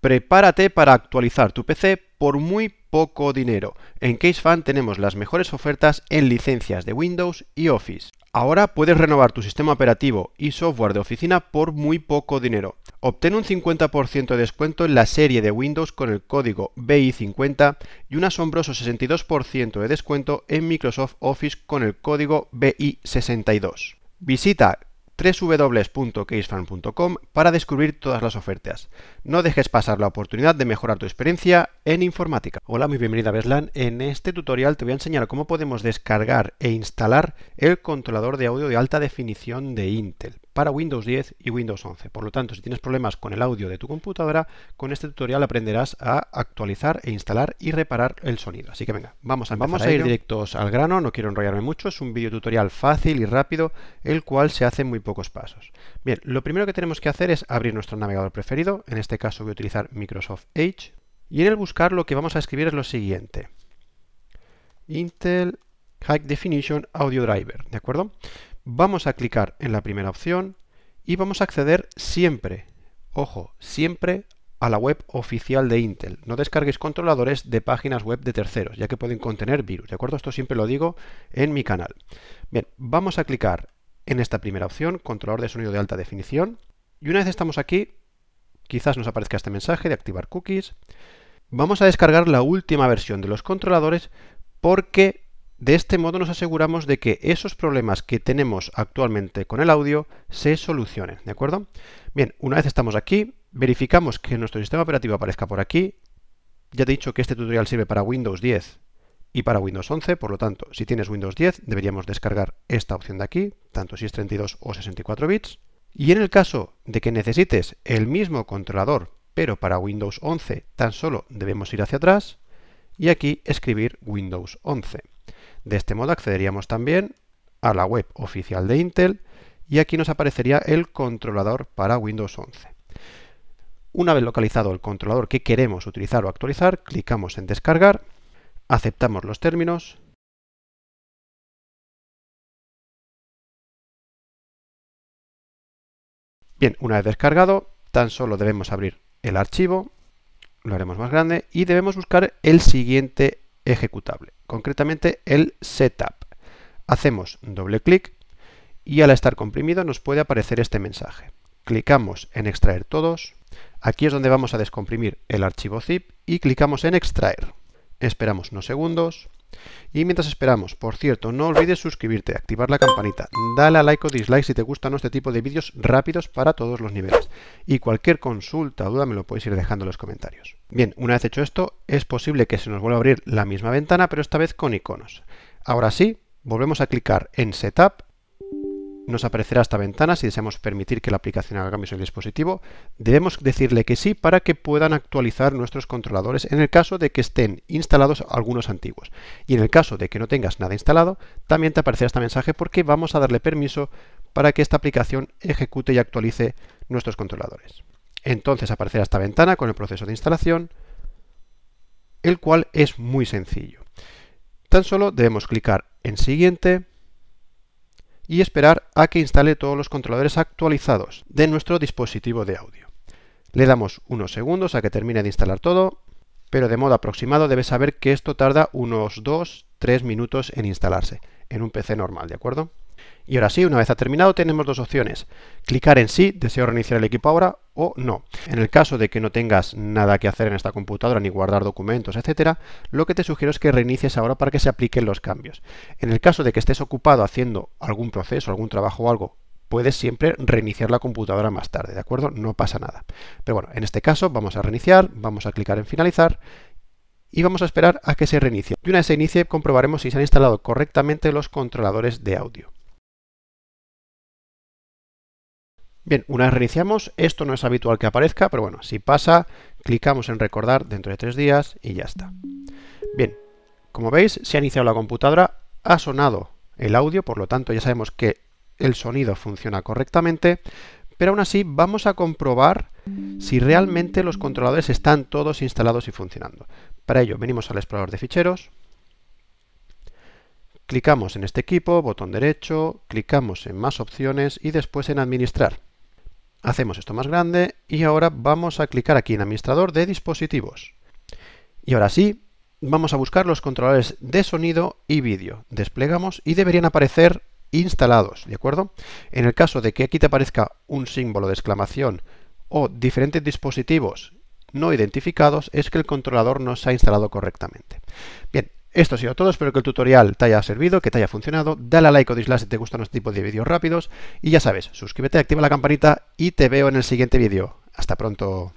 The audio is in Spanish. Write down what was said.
Prepárate para actualizar tu PC por muy poco dinero. En CaseFan tenemos las mejores ofertas en licencias de Windows y Office. Ahora puedes renovar tu sistema operativo y software de oficina por muy poco dinero. Obtén un 50% de descuento en la serie de Windows con el código BI50 y un asombroso 62% de descuento en Microsoft Office con el código BI62. Visita www.casefan.com para descubrir todas las ofertas. No dejes pasar la oportunidad de mejorar tu experiencia en informática. Hola, muy bienvenida a Beslan. En este tutorial te voy a enseñar cómo podemos descargar e instalar el controlador de audio de alta definición de Intel para Windows 10 y Windows 11. Por lo tanto, si tienes problemas con el audio de tu computadora, con este tutorial aprenderás a actualizar e instalar y reparar el sonido. Así que venga, vamos a Vamos a ir directos al grano, no quiero enrollarme mucho, es un video tutorial fácil y rápido, el cual se hace en muy pocos pasos. Bien, lo primero que tenemos que hacer es abrir nuestro navegador preferido, en este caso voy a utilizar Microsoft Edge, y en el buscar lo que vamos a escribir es lo siguiente. Intel High Definition Audio Driver, ¿de acuerdo? Vamos a clicar en la primera opción y vamos a acceder siempre, ojo, siempre a la web oficial de Intel. No descargues controladores de páginas web de terceros, ya que pueden contener virus, ¿de acuerdo? Esto siempre lo digo en mi canal. Bien, vamos a clicar en esta primera opción, controlador de sonido de alta definición, y una vez estamos aquí, quizás nos aparezca este mensaje de activar cookies. Vamos a descargar la última versión de los controladores porque de este modo nos aseguramos de que esos problemas que tenemos actualmente con el audio se solucionen, ¿de acuerdo? Bien, una vez estamos aquí, verificamos que nuestro sistema operativo aparezca por aquí. Ya te he dicho que este tutorial sirve para Windows 10 y para Windows 11, por lo tanto, si tienes Windows 10 deberíamos descargar esta opción de aquí, tanto si es 32 o 64 bits. Y en el caso de que necesites el mismo controlador, pero para Windows 11 tan solo debemos ir hacia atrás y aquí escribir Windows 11. De este modo accederíamos también a la web oficial de Intel y aquí nos aparecería el controlador para Windows 11. Una vez localizado el controlador que queremos utilizar o actualizar, clicamos en descargar, aceptamos los términos Bien, una vez descargado, tan solo debemos abrir el archivo, lo haremos más grande y debemos buscar el siguiente ejecutable, concretamente el setup. Hacemos doble clic y al estar comprimido nos puede aparecer este mensaje. Clicamos en extraer todos, aquí es donde vamos a descomprimir el archivo zip y clicamos en extraer. Esperamos unos segundos y mientras esperamos, por cierto, no olvides suscribirte, activar la campanita, dale a like o dislike si te gustan este tipo de vídeos rápidos para todos los niveles. Y cualquier consulta o duda me lo podéis ir dejando en los comentarios. Bien, una vez hecho esto, es posible que se nos vuelva a abrir la misma ventana, pero esta vez con iconos. Ahora sí, volvemos a clicar en Setup nos aparecerá esta ventana si deseamos permitir que la aplicación haga cambios en el dispositivo. Debemos decirle que sí para que puedan actualizar nuestros controladores en el caso de que estén instalados algunos antiguos. Y en el caso de que no tengas nada instalado, también te aparecerá este mensaje porque vamos a darle permiso para que esta aplicación ejecute y actualice nuestros controladores. Entonces aparecerá esta ventana con el proceso de instalación, el cual es muy sencillo. Tan solo debemos clicar en siguiente, y esperar a que instale todos los controladores actualizados de nuestro dispositivo de audio. Le damos unos segundos a que termine de instalar todo, pero de modo aproximado debe saber que esto tarda unos 2-3 minutos en instalarse en un PC normal, ¿de acuerdo? Y ahora sí, una vez ha terminado, tenemos dos opciones. Clicar en sí, deseo reiniciar el equipo ahora o no. En el caso de que no tengas nada que hacer en esta computadora, ni guardar documentos, etcétera, lo que te sugiero es que reinicies ahora para que se apliquen los cambios. En el caso de que estés ocupado haciendo algún proceso, algún trabajo o algo, puedes siempre reiniciar la computadora más tarde, ¿de acuerdo? No pasa nada. Pero bueno, en este caso vamos a reiniciar, vamos a clicar en finalizar y vamos a esperar a que se reinicie. Y una vez se inicie comprobaremos si se han instalado correctamente los controladores de audio. Bien, una vez reiniciamos, esto no es habitual que aparezca, pero bueno, si pasa, clicamos en recordar dentro de tres días y ya está. Bien, como veis, se ha iniciado la computadora, ha sonado el audio, por lo tanto ya sabemos que el sonido funciona correctamente, pero aún así vamos a comprobar si realmente los controladores están todos instalados y funcionando. Para ello venimos al explorador de ficheros, clicamos en este equipo, botón derecho, clicamos en más opciones y después en administrar. Hacemos esto más grande y ahora vamos a clicar aquí en administrador de dispositivos. Y ahora sí, vamos a buscar los controladores de sonido y vídeo. Desplegamos y deberían aparecer instalados, ¿de acuerdo? En el caso de que aquí te aparezca un símbolo de exclamación o diferentes dispositivos no identificados, es que el controlador no se ha instalado correctamente. Bien, esto ha sido todo, espero que el tutorial te haya servido, que te haya funcionado, dale a like o dislike si te gustan este tipo de vídeos rápidos y ya sabes, suscríbete, activa la campanita y te veo en el siguiente vídeo. Hasta pronto.